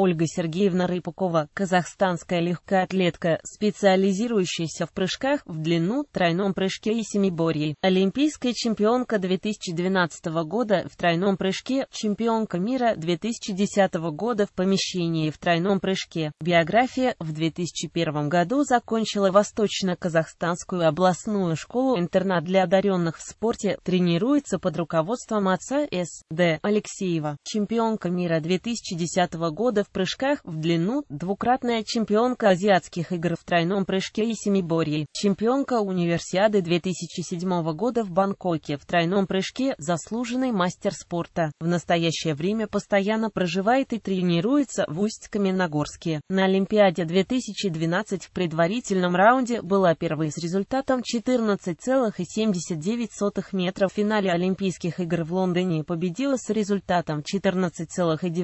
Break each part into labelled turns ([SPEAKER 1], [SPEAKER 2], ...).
[SPEAKER 1] Ольга Сергеевна Рыпакова, казахстанская легкоатлетка, специализирующаяся в прыжках в длину, тройном прыжке и семиборье, олимпийская чемпионка 2012 года в тройном прыжке, чемпионка мира 2010 года в помещении в тройном прыжке. Биография в 2001 году закончила Восточно-Казахстанскую областную школу-интернат для одаренных в спорте, тренируется под руководством отца С. Д. Алексеева, чемпионка мира 2010 года в в прыжках в длину, двукратная чемпионка азиатских игр в тройном прыжке и семиборье, чемпионка универсиады 2007 года в Бангкоке в тройном прыжке, заслуженный мастер спорта. В настоящее время постоянно проживает и тренируется в Усть-Каменогорске. На Олимпиаде 2012 в предварительном раунде была первой с результатом 14,79 метра. В финале Олимпийских игр в Лондоне победила с результатом 14,98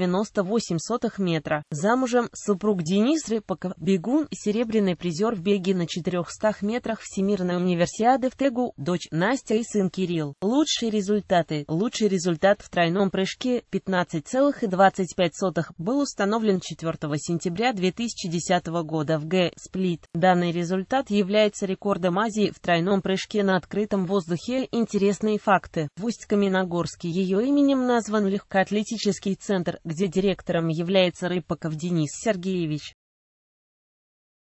[SPEAKER 1] метра метра. Замужем супруг Денис Рыпаков, бегун, серебряный призер в беге на 400 метрах Всемирной универсиады в Тегу, дочь Настя и сын Кирилл. Лучшие результаты. Лучший результат в тройном прыжке 15,25 был установлен 4 сентября 2010 года в Г. Сплит. Данный результат является рекордом Азии в тройном прыжке на открытом воздухе. Интересные факты. В Усть-Каменогорске ее именем назван легкоатлетический центр, где директором является Рыбаков Денис Сергеевич